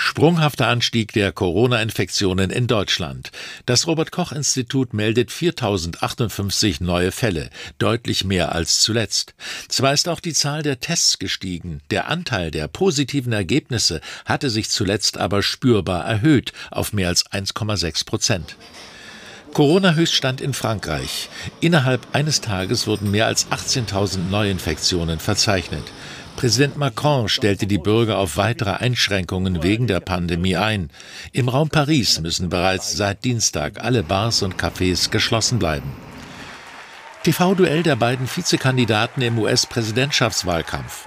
Sprunghafter Anstieg der Corona-Infektionen in Deutschland. Das Robert-Koch-Institut meldet 4058 neue Fälle, deutlich mehr als zuletzt. Zwar ist auch die Zahl der Tests gestiegen, der Anteil der positiven Ergebnisse hatte sich zuletzt aber spürbar erhöht auf mehr als 1,6 Prozent. Corona-Höchststand in Frankreich. Innerhalb eines Tages wurden mehr als 18.000 Neuinfektionen verzeichnet. Präsident Macron stellte die Bürger auf weitere Einschränkungen wegen der Pandemie ein. Im Raum Paris müssen bereits seit Dienstag alle Bars und Cafés geschlossen bleiben. TV-Duell der beiden Vizekandidaten im US-Präsidentschaftswahlkampf.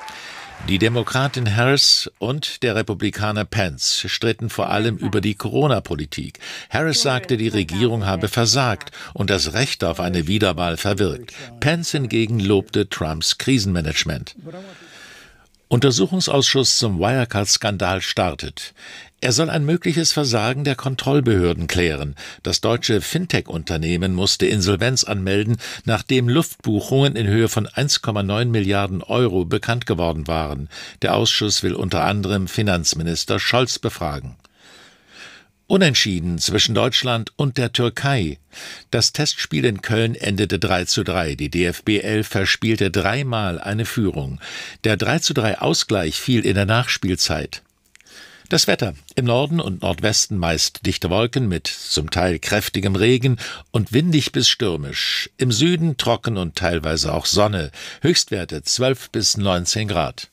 Die Demokratin Harris und der Republikaner Pence stritten vor allem über die Corona-Politik. Harris sagte, die Regierung habe versagt und das Recht auf eine Wiederwahl verwirkt. Pence hingegen lobte Trumps Krisenmanagement. Untersuchungsausschuss zum Wirecard-Skandal startet. Er soll ein mögliches Versagen der Kontrollbehörden klären. Das deutsche Fintech-Unternehmen musste Insolvenz anmelden, nachdem Luftbuchungen in Höhe von 1,9 Milliarden Euro bekannt geworden waren. Der Ausschuss will unter anderem Finanzminister Scholz befragen. Unentschieden zwischen Deutschland und der Türkei. Das Testspiel in Köln endete 3 zu 3. Die DFB 11 verspielte dreimal eine Führung. Der 3 zu 3 Ausgleich fiel in der Nachspielzeit. Das Wetter. Im Norden und Nordwesten meist dichte Wolken mit zum Teil kräftigem Regen und windig bis stürmisch. Im Süden trocken und teilweise auch Sonne. Höchstwerte 12 bis 19 Grad.